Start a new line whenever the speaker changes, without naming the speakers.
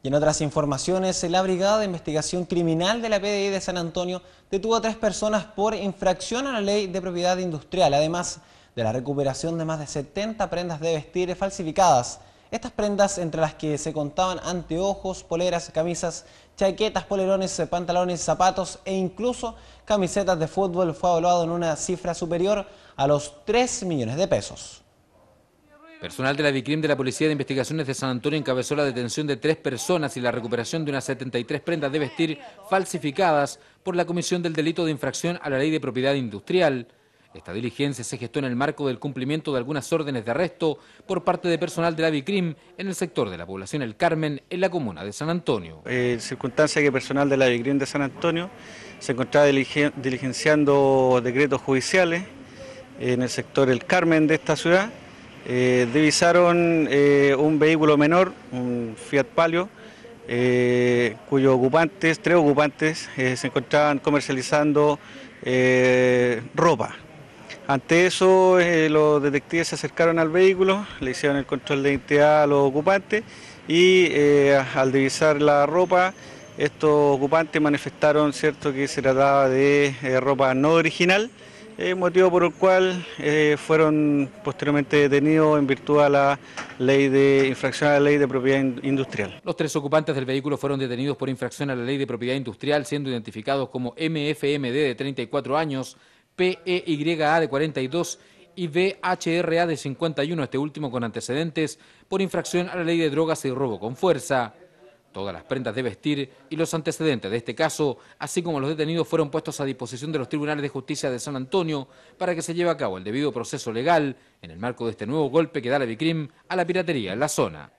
Y en otras informaciones, la Brigada de Investigación Criminal de la PDI de San Antonio detuvo a tres personas por infracción a la ley de propiedad industrial, además de la recuperación de más de 70 prendas de vestir falsificadas. Estas prendas, entre las que se contaban anteojos, poleras, camisas, chaquetas, polerones, pantalones, zapatos e incluso camisetas de fútbol, fue evaluado en una cifra superior a los 3 millones de
pesos. Personal de la Vicrim de la Policía de Investigaciones de San Antonio encabezó la detención de tres personas y la recuperación de unas 73 prendas de vestir falsificadas por la comisión del delito de infracción a la ley de propiedad industrial. Esta diligencia se gestó en el marco del cumplimiento de algunas órdenes de arresto por parte de personal de la Vicrim en el sector de la población El Carmen, en la comuna de San Antonio.
En eh, circunstancia que personal de la Vicrim de San Antonio se encontraba diligenciando decretos judiciales en el sector El Carmen de esta ciudad eh, divisaron eh, un vehículo menor, un Fiat Palio, eh, cuyos ocupantes, tres ocupantes, se encontraban comercializando ropa. Ante eso, los detectives se acercaron al vehículo, le hicieron el control de identidad a los ocupantes y al divisar la ropa, estos ocupantes manifestaron cierto que se trataba de ropa no original. Eh, motivo por el cual eh, fueron posteriormente detenidos en virtud a la ley de infracción a la ley de propiedad industrial.
Los tres ocupantes del vehículo fueron detenidos por infracción a la ley de propiedad industrial, siendo identificados como MFMD de 34 años, PEYA de 42 y BHRA de 51, este último con antecedentes por infracción a la ley de drogas y robo con fuerza. Todas las prendas de vestir y los antecedentes de este caso, así como los detenidos, fueron puestos a disposición de los tribunales de justicia de San Antonio para que se lleve a cabo el debido proceso legal en el marco de este nuevo golpe que da la Vicrim a la piratería en la zona.